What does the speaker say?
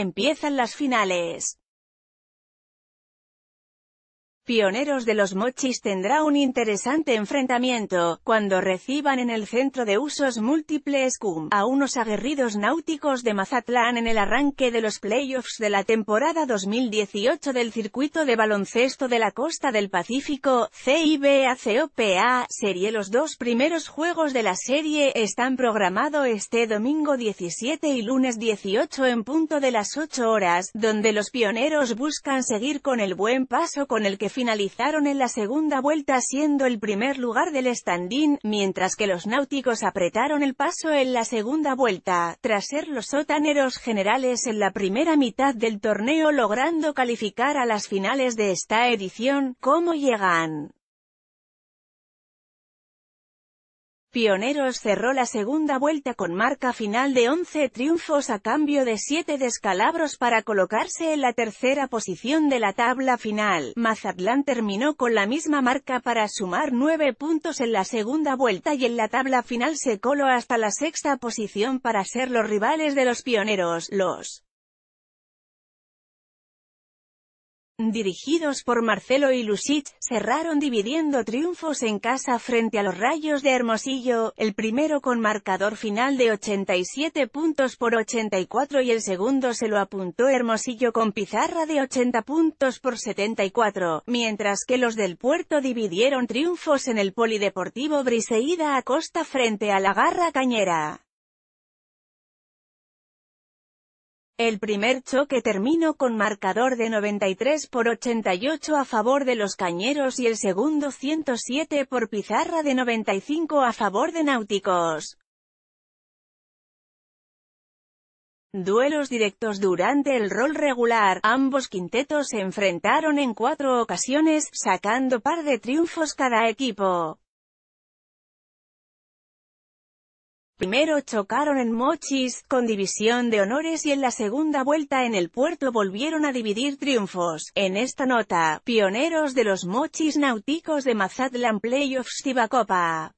Empiezan las finales. Pioneros de los Mochis tendrá un interesante enfrentamiento, cuando reciban en el centro de usos múltiples CUM, a unos aguerridos náuticos de Mazatlán en el arranque de los playoffs de la temporada 2018 del circuito de baloncesto de la costa del Pacífico, CIBACOPA, serie los dos primeros juegos de la serie, están programados este domingo 17 y lunes 18 en punto de las 8 horas, donde los pioneros buscan seguir con el buen paso con el que finalizaron en la segunda vuelta siendo el primer lugar del stand-in, mientras que los náuticos apretaron el paso en la segunda vuelta, tras ser los sotaneros generales en la primera mitad del torneo logrando calificar a las finales de esta edición, ¿cómo llegan? Pioneros cerró la segunda vuelta con marca final de 11 triunfos a cambio de 7 descalabros para colocarse en la tercera posición de la tabla final. Mazatlán terminó con la misma marca para sumar 9 puntos en la segunda vuelta y en la tabla final se coló hasta la sexta posición para ser los rivales de los pioneros, los dirigidos por Marcelo y Lucich, cerraron dividiendo triunfos en casa frente a los Rayos de Hermosillo, el primero con marcador final de 87 puntos por 84 y el segundo se lo apuntó Hermosillo con pizarra de 80 puntos por 74, mientras que los del Puerto dividieron triunfos en el Polideportivo Briseida Acosta frente a la Garra Cañera. El primer choque terminó con marcador de 93 por 88 a favor de los cañeros y el segundo 107 por pizarra de 95 a favor de náuticos. Duelos directos durante el rol regular, ambos quintetos se enfrentaron en cuatro ocasiones, sacando par de triunfos cada equipo. Primero chocaron en Mochis, con división de honores y en la segunda vuelta en el puerto volvieron a dividir triunfos. En esta nota, pioneros de los Mochis náuticos de Mazatlán Playoffs Copa.